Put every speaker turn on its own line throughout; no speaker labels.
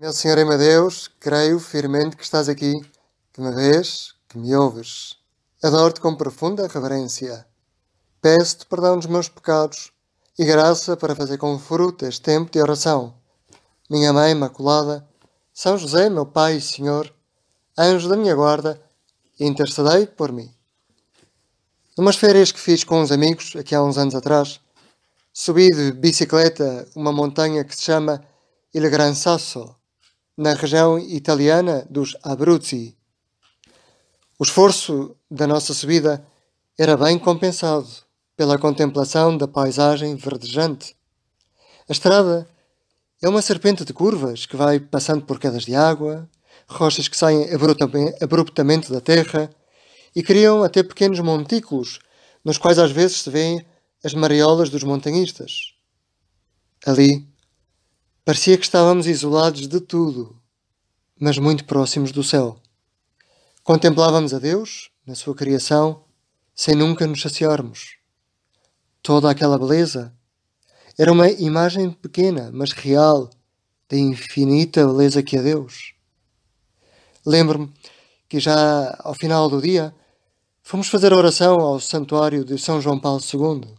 Meu Senhor e meu Deus, creio firmemente que estás aqui, que me vês, que me ouves. Adoro-te com profunda reverência. Peço-te perdão dos meus pecados e graça para fazer com fruto este tempo de oração. Minha Mãe Imaculada, São José, meu Pai e Senhor, anjo da minha guarda, intercedei por mim. Numas férias que fiz com uns amigos, aqui há uns anos atrás, subi de bicicleta uma montanha que se chama Il Gran Sasso, na região italiana dos Abruzzi. O esforço da nossa subida era bem compensado pela contemplação da paisagem verdejante. A estrada é uma serpente de curvas que vai passando por quedas de água, rochas que saem abruptamente da terra e criam até pequenos montículos, nos quais às vezes se vêem as mariolas dos montanhistas. Ali, parecia que estávamos isolados de tudo mas muito próximos do céu. Contemplávamos a Deus, na sua criação, sem nunca nos saciarmos. Toda aquela beleza era uma imagem pequena, mas real, da infinita beleza que é Deus. Lembro-me que já ao final do dia fomos fazer oração ao santuário de São João Paulo II.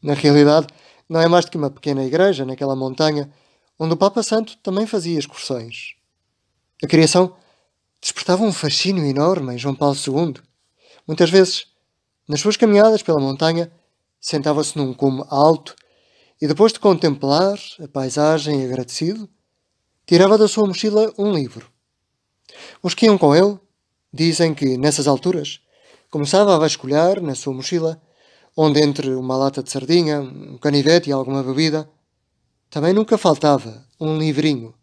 Na realidade, não é mais do que uma pequena igreja naquela montanha onde o Papa Santo também fazia excursões. A criação despertava um fascínio enorme em João Paulo II. Muitas vezes, nas suas caminhadas pela montanha, sentava-se num cume alto e, depois de contemplar a paisagem agradecido, tirava da sua mochila um livro. Os que iam com ele dizem que, nessas alturas, começava a vasculhar na sua mochila, onde entre uma lata de sardinha, um canivete e alguma bebida, também nunca faltava um livrinho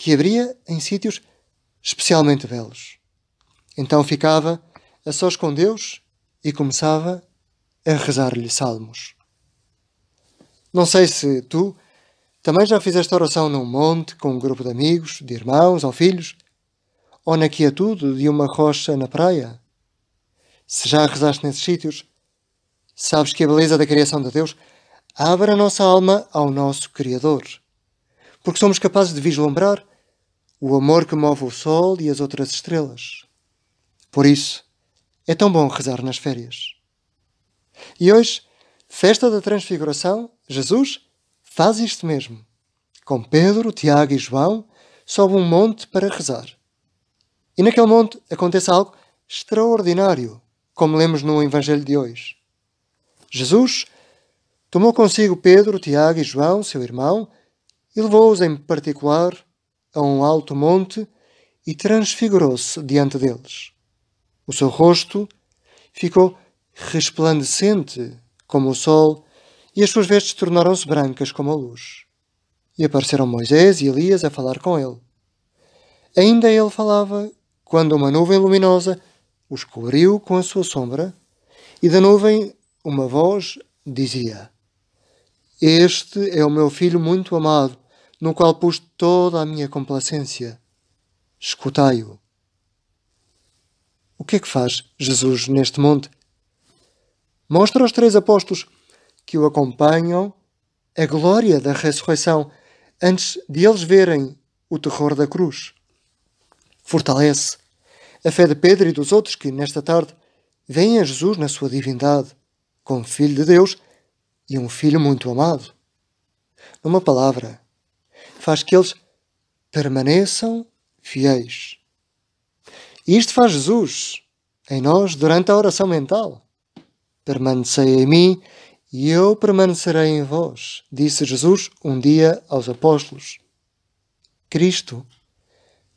que abria em sítios especialmente belos. Então ficava a sós com Deus e começava a rezar-lhe salmos. Não sei se tu também já fizeste oração num monte com um grupo de amigos, de irmãos ou filhos, ou na quietude de uma rocha na praia. Se já rezaste nesses sítios, sabes que a beleza da criação de Deus abre a nossa alma ao nosso Criador, porque somos capazes de vislumbrar o amor que move o sol e as outras estrelas. Por isso, é tão bom rezar nas férias. E hoje, festa da Transfiguração, Jesus faz isto mesmo. Com Pedro, Tiago e João, sobe um monte para rezar. E naquele monte acontece algo extraordinário, como lemos no Evangelho de hoje. Jesus tomou consigo Pedro, Tiago e João, seu irmão, e levou-os em particular a um alto monte e transfigurou-se diante deles. O seu rosto ficou resplandecente como o sol, e as suas vestes tornaram-se brancas como a luz. E apareceram Moisés e Elias a falar com ele. Ainda ele falava quando uma nuvem luminosa os cobriu com a sua sombra, e da nuvem uma voz dizia: Este é o meu filho muito amado, no qual pus toda a minha complacência. Escutai-o. O que é que faz Jesus neste monte? Mostra aos três apóstolos que o acompanham a glória da ressurreição antes de eles verem o terror da cruz. Fortalece a fé de Pedro e dos outros que, nesta tarde, veem a Jesus na sua divindade, como Filho de Deus e um Filho muito amado. Numa palavra, faz que eles permaneçam fiéis. E isto faz Jesus em nós durante a oração mental. Permanecei em mim e eu permanecerei em vós, disse Jesus um dia aos apóstolos. Cristo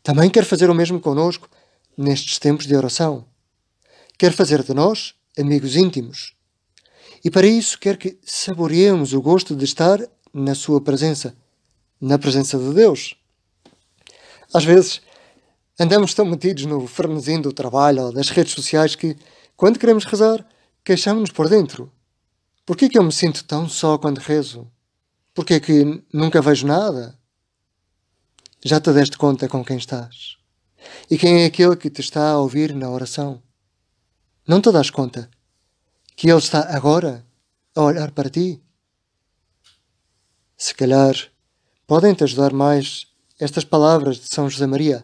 também quer fazer o mesmo conosco nestes tempos de oração. Quer fazer de nós amigos íntimos. E para isso quer que saboreemos o gosto de estar na Sua presença na presença de Deus. Às vezes, andamos tão metidos no fernesim do trabalho ou das redes sociais que, quando queremos rezar, queixamos-nos por dentro. Por que é eu me sinto tão só quando rezo? Por que é que nunca vejo nada? Já te deste conta com quem estás? E quem é aquele que te está a ouvir na oração? Não te das conta que ele está agora a olhar para ti? Se calhar Podem-te ajudar mais estas palavras de São José Maria.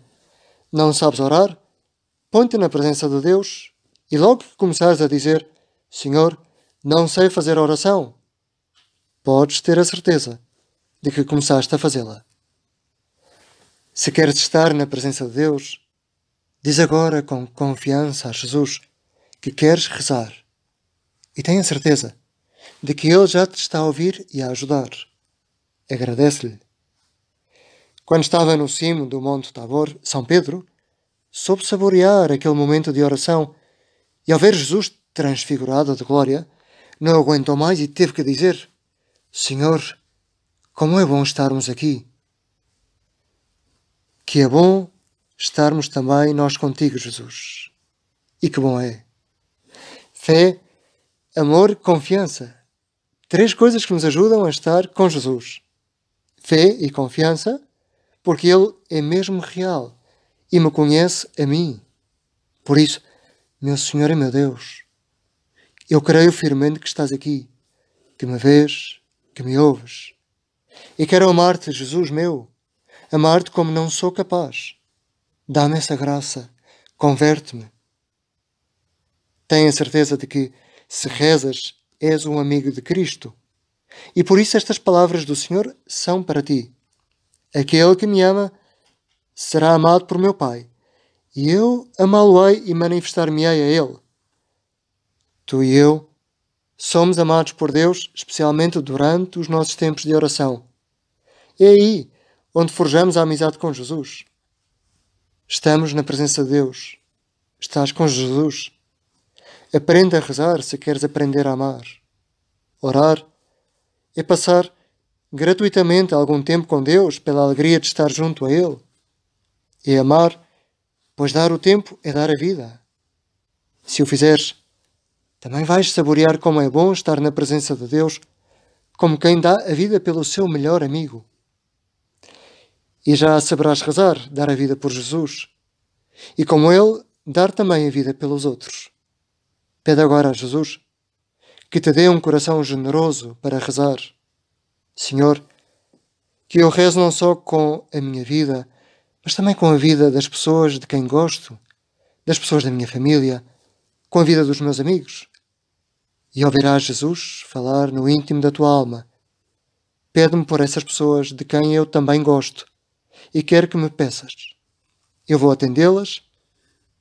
Não sabes orar? Põe-te na presença de Deus e logo que começares a dizer: Senhor, não sei fazer oração, podes ter a certeza de que começaste a fazê-la. Se queres estar na presença de Deus, diz agora com confiança a Jesus que queres rezar e tenha certeza de que Ele já te está a ouvir e a ajudar. Agradece-lhe quando estava no cimo do Monte Tabor, São Pedro soube saborear aquele momento de oração e, ao ver Jesus transfigurado de glória, não aguentou mais e teve que dizer: Senhor, como é bom estarmos aqui. Que é bom estarmos também nós contigo, Jesus. E que bom é. Fé, amor, confiança. Três coisas que nos ajudam a estar com Jesus: fé e confiança, porque Ele é mesmo real e me conhece a mim. Por isso, meu Senhor e meu Deus, eu creio firmemente que estás aqui, que me vês, que me ouves. E quero amar-te, Jesus meu, amar-te como não sou capaz. Dá-me essa graça, converte-me. Tenha certeza de que, se rezas, és um amigo de Cristo. E por isso estas palavras do Senhor são para ti. Aquele que me ama será amado por meu Pai, e eu amá-lo-ei e manifestar-me-ei a Ele. Tu e eu somos amados por Deus, especialmente durante os nossos tempos de oração. É aí onde forjamos a amizade com Jesus. Estamos na presença de Deus. Estás com Jesus. Aprenda a rezar se queres aprender a amar. Orar é passar gratuitamente algum tempo com Deus pela alegria de estar junto a Ele. E amar, pois dar o tempo é dar a vida. Se o fizeres, também vais saborear como é bom estar na presença de Deus, como quem dá a vida pelo seu melhor amigo. E já saberás rezar, dar a vida por Jesus, e como Ele, dar também a vida pelos outros. Pede agora a Jesus que te dê um coração generoso para rezar. Senhor, que eu rezo não só com a minha vida, mas também com a vida das pessoas de quem gosto, das pessoas da minha família, com a vida dos meus amigos. E ouvirás Jesus falar no íntimo da tua alma. Pede-me por essas pessoas de quem eu também gosto e quero que me peças. Eu vou atendê-las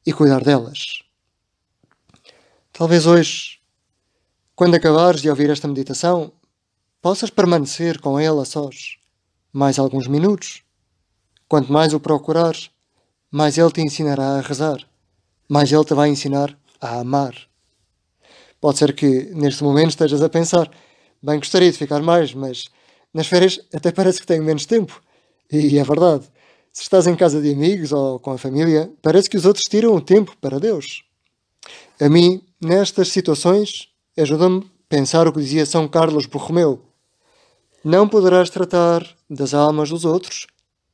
e cuidar delas. Talvez hoje, quando acabares de ouvir esta meditação, possas permanecer com ela sós mais alguns minutos. Quanto mais o procurares, mais ele te ensinará a rezar, mais ele te vai ensinar a amar. Pode ser que neste momento estejas a pensar: bem, gostaria de ficar mais, mas nas férias até parece que tenho menos tempo. E é verdade. Se estás em casa de amigos ou com a família, parece que os outros tiram o tempo para Deus. A mim, nestas situações, ajuda-me pensar o que dizia São Carlos Borromeu não poderás tratar das almas dos outros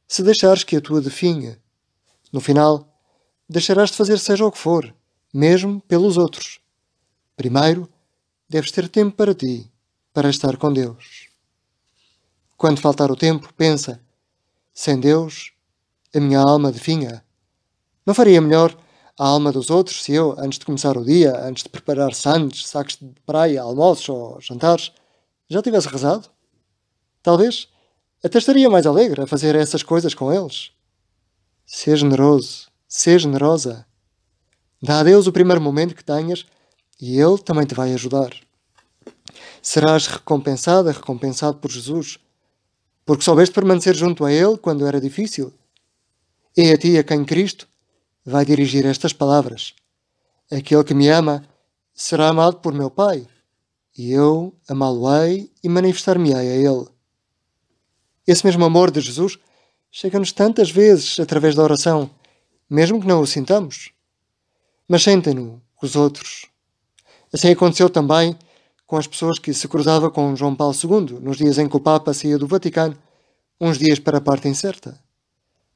se deixares que a tua definha. No final, deixarás de fazer seja o que for, mesmo pelos outros. Primeiro, deves ter tempo para ti, para estar com Deus. Quando faltar o tempo, pensa: sem Deus, a minha alma definha. Não faria melhor a alma dos outros se eu, antes de começar o dia, antes de preparar sandes, sacos de praia, almoços ou jantares, já tivesse rezado? Talvez até estaria mais alegre a fazer essas coisas com eles. Ser generoso, ser generosa. Dá a Deus o primeiro momento que tenhas e Ele também te vai ajudar. Serás recompensada, recompensado por Jesus, porque soubeste permanecer junto a Ele quando era difícil. É a ti a quem Cristo vai dirigir estas palavras: Aquele que me ama será amado por meu Pai, e eu amá-lo-ei e manifestar-me-ei a Ele. Esse mesmo amor de Jesus chega-nos tantas vezes através da oração, mesmo que não o sintamos. Mas sentem-no os outros. Assim aconteceu também com as pessoas que se cruzava com João Paulo II nos dias em que o Papa saía do Vaticano, uns dias para a parte incerta.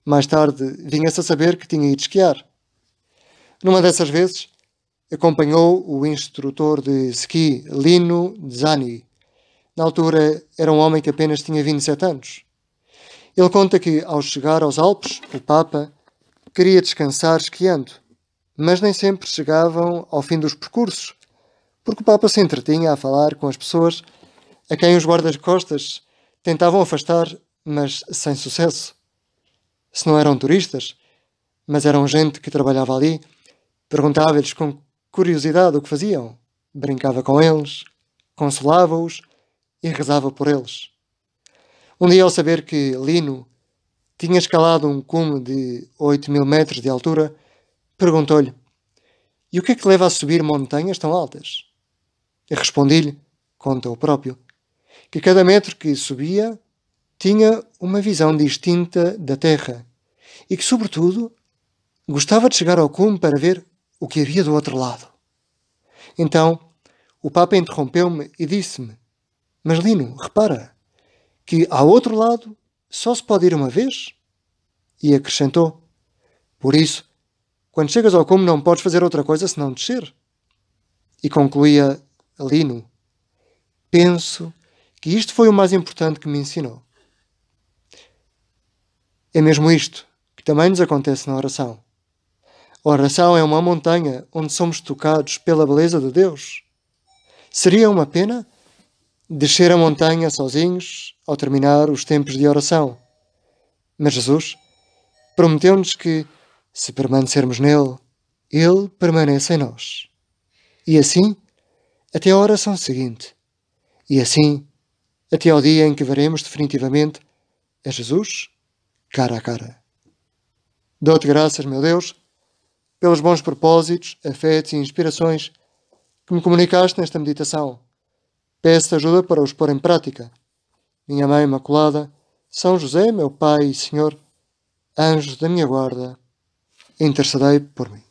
Mais tarde vinha-se a saber que tinha ido esquiar. Numa dessas vezes, acompanhou o instrutor de ski Lino Zani na altura, era um homem que apenas tinha 27 anos. Ele conta que, ao chegar aos Alpes, o Papa queria descansar esquiando, mas nem sempre chegavam ao fim dos percursos, porque o Papa se entretinha a falar com as pessoas a quem os guardas-costas tentavam afastar, mas sem sucesso. Se não eram turistas, mas eram gente que trabalhava ali, perguntava-lhes com curiosidade o que faziam, brincava com eles, consolava-os e rezava por eles. Um dia, ao saber que Lino tinha escalado um cume de 8 mil metros de altura, perguntou-lhe: E o que é que leva a subir montanhas tão altas? E respondi-lhe, conta o próprio, que cada metro que subia tinha uma visão distinta da terra e que, sobretudo, gostava de chegar ao cume para ver o que havia do outro lado. Então, o Papa interrompeu-me e disse-me: mas Lino, repara que ao outro lado só se pode ir uma vez. E acrescentou: Por isso, quando chegas ao cume, não podes fazer outra coisa senão descer. E concluía Lino: Penso que isto foi o mais importante que me ensinou. É mesmo isto que também nos acontece na oração. A oração é uma montanha onde somos tocados pela beleza de Deus. Seria uma pena descer a montanha sozinhos ao terminar os tempos de oração. Mas Jesus prometeu-nos que, se permanecermos nele, ele permanece em nós. E assim, até a oração seguinte. E assim, até ao dia em que veremos definitivamente a Jesus cara a cara. Dou-te graças, meu Deus, pelos bons propósitos, afetos e inspirações que me comunicaste nesta meditação Peço ajuda para os pôr em prática. Minha Mãe Imaculada, São José, meu Pai e Senhor, anjos da minha guarda, intercedei por mim.